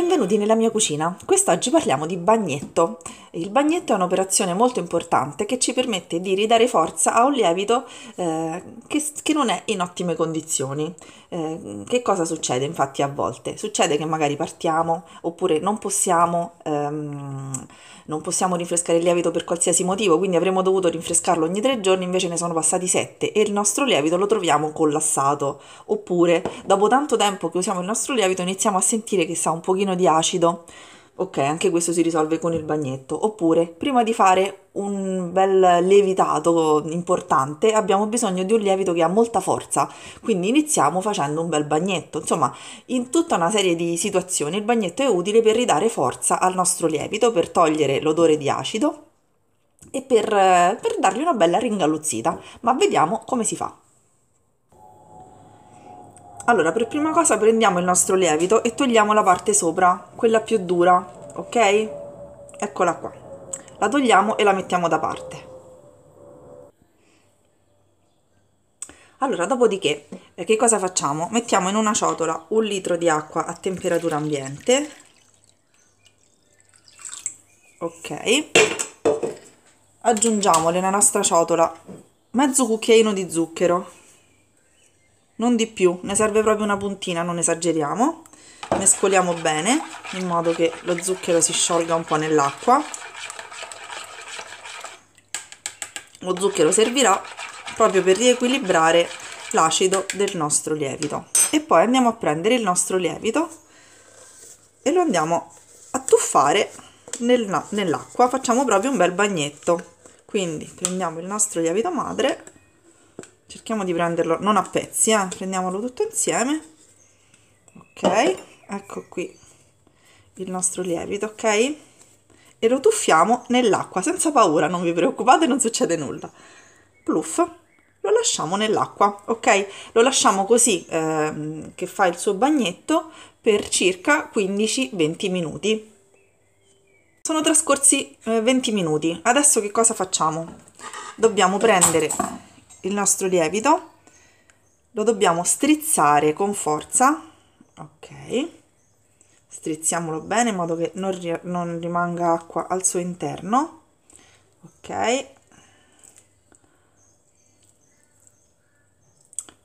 benvenuti nella mia cucina. Quest'oggi parliamo di bagnetto. Il bagnetto è un'operazione molto importante che ci permette di ridare forza a un lievito eh, che, che, non è in ottime condizioni. Eh, che cosa succede infatti a volte? Succede che magari partiamo oppure non possiamo ehm, non possiamo rinfrescare il lievito per qualsiasi motivo, quindi avremmo dovuto rinfrescarlo ogni tre giorni, invece ne sono passati sette e il nostro lievito lo troviamo collassato. Oppure, dopo tanto tempo che usiamo il nostro lievito, iniziamo a sentire che sa un pochino di acido. Ok, anche questo si risolve con il bagnetto. Oppure, prima di fare un bel lievitato importante, abbiamo bisogno di un lievito che ha molta forza. Quindi iniziamo facendo un bel bagnetto. Insomma, in tutta una serie di situazioni il bagnetto è utile per ridare forza al nostro lievito, per togliere l'odore di acido e per, per dargli una bella ringalluzzita. Ma vediamo come si fa. Allora, per prima cosa prendiamo il nostro lievito e togliamo la parte sopra, quella più dura, ok? Eccola qua. La togliamo e la mettiamo da parte. Allora, dopodiché, eh, che cosa facciamo? Mettiamo in una ciotola un litro di acqua a temperatura ambiente. Ok. Aggiungiamo nella nostra ciotola mezzo cucchiaino di zucchero non di più, ne serve proprio una puntina, non esageriamo. Mescoliamo bene, in modo che lo zucchero si sciolga un po' nell'acqua. Lo zucchero servirà proprio per riequilibrare l'acido del nostro lievito. E poi andiamo a prendere il nostro lievito e lo andiamo a tuffare nel, nell'acqua, facciamo proprio un bel bagnetto. Quindi prendiamo il nostro lievito madre cerchiamo di prenderlo non a pezzi eh? prendiamolo tutto insieme ok ecco qui il nostro lievito ok e lo tuffiamo nell'acqua senza paura non vi preoccupate non succede nulla pluff lo lasciamo nell'acqua ok lo lasciamo così eh, che fa il suo bagnetto per circa 15-20 minuti sono trascorsi eh, 20 minuti adesso che cosa facciamo dobbiamo prendere il nostro lievito, lo dobbiamo strizzare con forza, ok, strizziamolo bene in modo che non, non rimanga acqua al suo interno, ok,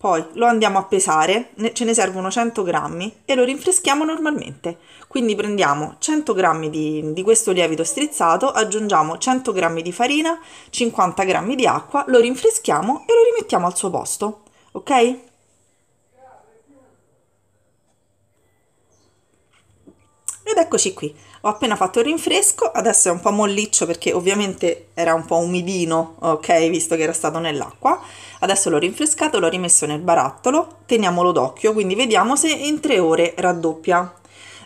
Poi lo andiamo a pesare, ce ne servono 100 grammi e lo rinfreschiamo normalmente. Quindi prendiamo 100 grammi di, di questo lievito strizzato, aggiungiamo 100 grammi di farina, 50 grammi di acqua, lo rinfreschiamo e lo rimettiamo al suo posto. Ok? Ed eccoci qui, ho appena fatto il rinfresco, adesso è un po' molliccio perché ovviamente era un po' umidino, ok, visto che era stato nell'acqua. Adesso l'ho rinfrescato, l'ho rimesso nel barattolo, teniamolo d'occhio, quindi vediamo se in tre ore raddoppia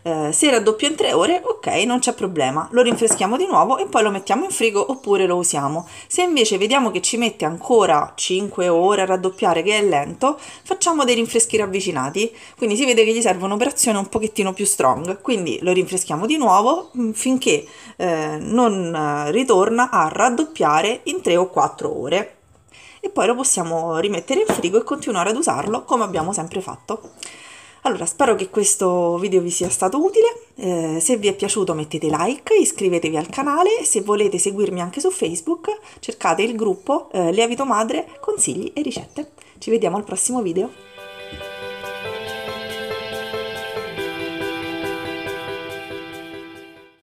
eh, se raddoppia in tre ore, ok, non c'è problema, lo rinfreschiamo di nuovo e poi lo mettiamo in frigo oppure lo usiamo. Se invece vediamo che ci mette ancora 5 ore a raddoppiare, che è lento, facciamo dei rinfreschi ravvicinati, quindi si vede che gli serve un'operazione un pochettino più strong, quindi lo rinfreschiamo di nuovo mm, finché eh, non eh, ritorna a raddoppiare in 3 o 4 ore e poi lo possiamo rimettere in frigo e continuare ad usarlo come abbiamo sempre fatto. Allora, spero che questo video vi sia stato utile, eh, se vi è piaciuto mettete like, iscrivetevi al canale, se volete seguirmi anche su Facebook cercate il gruppo eh, Lievito Madre Consigli e Ricette. Ci vediamo al prossimo video!